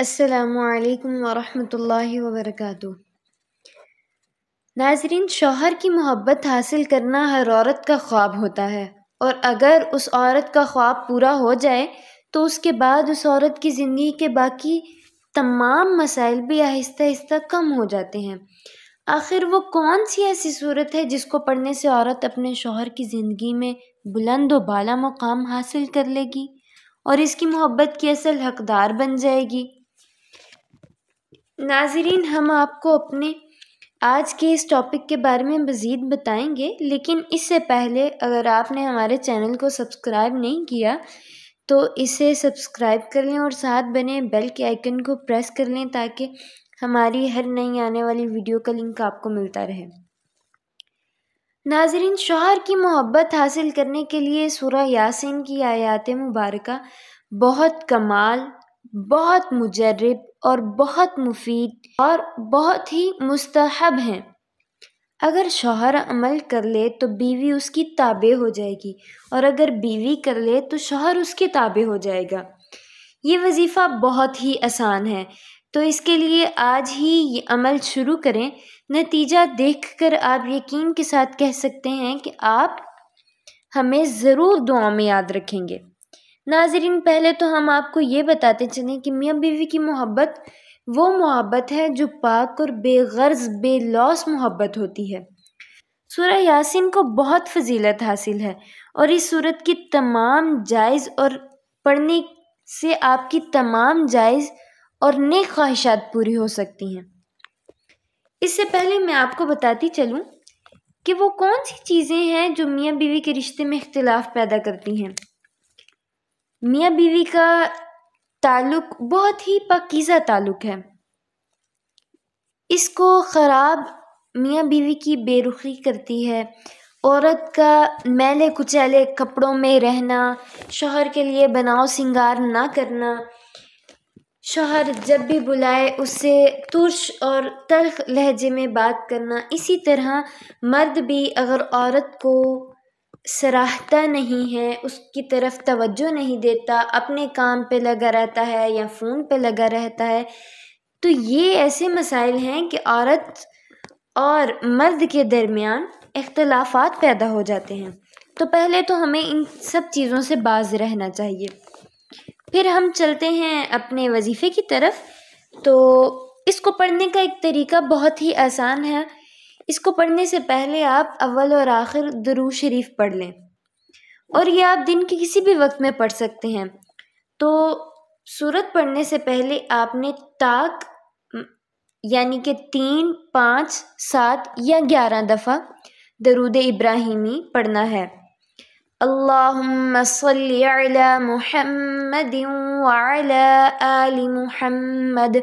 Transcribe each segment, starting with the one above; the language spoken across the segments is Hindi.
असलकम वरहमल वबरक नाजरीन शोहर की मोहब्बत हासिल करना हर औरत का ख्वाब होता है और अगर उस औरत का ख्वाब पूरा हो जाए तो उसके बाद उस औरत की ज़िंदगी के बाकी तमाम मसाइल भी आहिस्ता आहिस्ता कम हो जाते हैं आखिर वो कौन सी ऐसी सूरत है जिसको पढ़ने से औरत अपने शोहर की ज़िंदगी में बुलंद बाला मुकाम हासिल कर लेगी और इसकी मोहब्बत की असल हकदार बन जाएगी नाजरीन हम आपको अपने आज के इस टॉपिक के बारे में मज़ीद बताएंगे लेकिन इससे पहले अगर आपने हमारे चैनल को सब्सक्राइब नहीं किया तो इसे सब्सक्राइब कर लें और साथ बने बेल के आइकन को प्रेस कर लें ताकि हमारी हर नई आने वाली वीडियो का लिंक आपको मिलता रहे नाजरीन शोहर की मोहब्बत हासिल करने के लिए सूर्य यासिन की आयात मुबारक बहुत कमाल बहुत मुजरब और बहुत मुफीद और बहुत ही मुस्तहब हैं अगर शोहर अमल कर ले तो बीवी उसकी ताबे हो जाएगी और अगर बीवी कर ले तो शोहर उसके ताबे हो जाएगा ये वजीफ़ा बहुत ही आसान है तो इसके लिए आज ही ये अमल शुरू करें नतीजा देखकर आप यकीन के साथ कह सकते हैं कि आप हमें ज़रूर दुआ में याद रखेंगे नाजरीन पहले तो हम आपको ये बताते चलें कि मियाँ बीवी की मोहब्बत वो मोहब्बत है जो पाक और बेगर्ज लॉस मोहब्बत होती है सूरह यासिन को बहुत फजीलत हासिल है और इस सूरत की तमाम जायज़ और पढ़ने से आपकी तमाम जायज़ और नेक ख्वाहिशात पूरी हो सकती हैं इससे पहले मैं आपको बताती चलूँ कि वो कौन सी चीज़ें हैं जो मियाँ बीवी के रिश्ते में इख्तलाफ पैदा करती हैं मियाँ बीवी का ताल्लुक बहुत ही पकीज़ा ताल्लुक है इसको ख़राब मियाँ बीवी की बेरुखी करती है औरत का मैले कुचैले कपड़ों में रहना शोहर के लिए बनाओ सिंगार ना करना शोहर जब भी बुलाए उससे तुर्श और तलख लहजे में बात करना इसी तरह मर्द भी अगर औरत को सराहता नहीं है उसकी तरफ तवज्जो नहीं देता अपने काम पे लगा रहता है या फ़ोन पे लगा रहता है तो ये ऐसे मसाइल हैं कि औरत और मर्द के दरमियान इख्तलाफात पैदा हो जाते हैं तो पहले तो हमें इन सब चीज़ों से बाज रहना चाहिए फिर हम चलते हैं अपने वजीफ़े की तरफ तो इसको पढ़ने का एक तरीका बहुत ही आसान है इसको पढ़ने से पहले आप अव्वल और आखिर दरू शरीफ पढ़ लें और ये आप दिन के किसी भी वक्त में पढ़ सकते हैं तो सूरत पढ़ने से पहले आपने ताक यानी कि तीन पाँच सात या ग्यारह दफ़ा दरूद इब्राहिमी पढ़ना है अल्लाहुम्म मुहम्मद आल मुहम्मद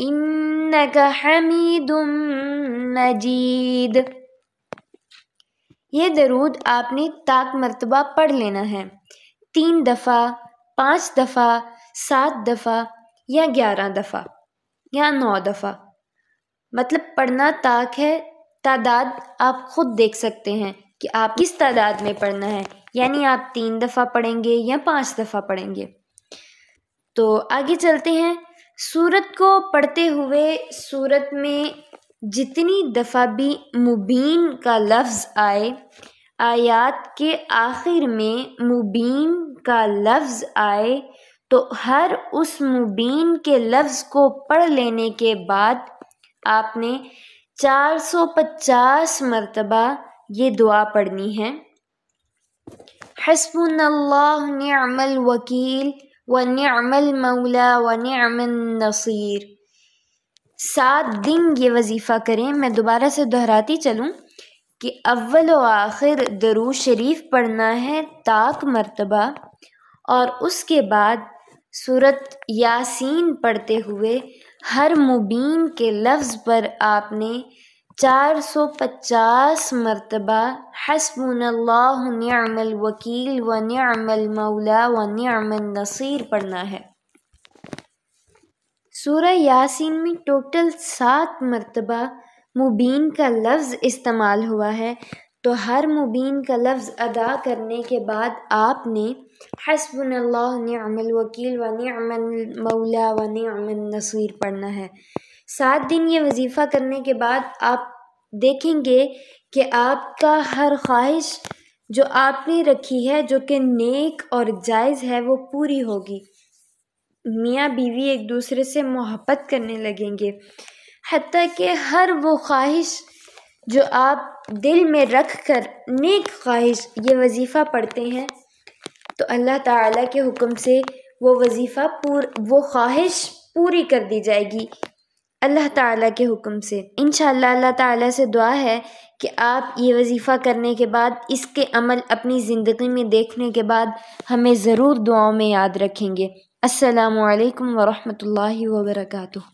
इन्नक हमीदुम मजीद ये दरूद आपने ताक मरतबा पढ़ लेना है तीन दफ़ा पाँच दफ़ा सात दफ़ा या ग्यारह दफ़ा या नौ दफ़ा मतलब पढ़ना ताक है तादाद आप ख़ुद देख सकते हैं कि आप किस तादाद में पढ़ना है यानी आप तीन दफ़ा पढ़ेंगे या पाँच दफ़ा पढ़ेंगे तो आगे चलते हैं सूरत को पढ़ते हुए सूरत में जितनी दफ़ा भी मुबीन का लफ्ज़ आए आयात के आखिर में मुबीन का लफ्ज़ आए तो हर उस मुबीन के लफ्ज़ को पढ़ लेने के बाद आपने 450 मरतबा ये दुआ पढ़नी है हसबुल्लाम वकील वनिम मौला वनिम नसीर सात दिन ये वजीफ़ा करें मैं दोबारा से दोहराती चलूँ कि अव्वल व आखिर दरू शरीफ पढ़ना है ताक मरतबा और उसके बाद सूरत यासीन पढ़ते हुए हर मुबीन के लफ्ज़ पर आपने चार सौ पचास मरतबा हसबनल्लामल व नमल मौला व नमल नसीर पढ़ना है सूर्य यासिन में टोटल सात मरतबा मुबीन का लफ्ज़ इस्तेमाल हुआ है तो हर मुबीन का लफ्ज़ अदा करने के बाद आपने हसबनल्लामल वकील व नमल मौला व नमल नसीर पढ़ना है सात दिन ये वजीफ़ा करने के बाद आप देखेंगे कि आपका हर ख्वाहिश जो आपने रखी है जो कि नेक और जायज़ है वो पूरी होगी मियाँ बीवी एक दूसरे से मोहब्बत करने लगेंगे हती कि हर वो ख्वाहिश जो आप दिल में रख कर नेक ख्वाहिश ये वजीफ़ा पढ़ते हैं तो अल्लाह ताला के हुक्म से वो वजीफ़ा पूर वो ख्वाहिश पूरी कर दी जाएगी अल्लाह ताला के हुक्म से इन अल्लाह ताला से दुआ है कि आप ये वजीफ़ा करने के बाद इसके अमल अपनी ज़िंदगी में देखने के बाद हमें ज़रूर दुआओं में याद रखेंगे असलकम वरहमल वर्का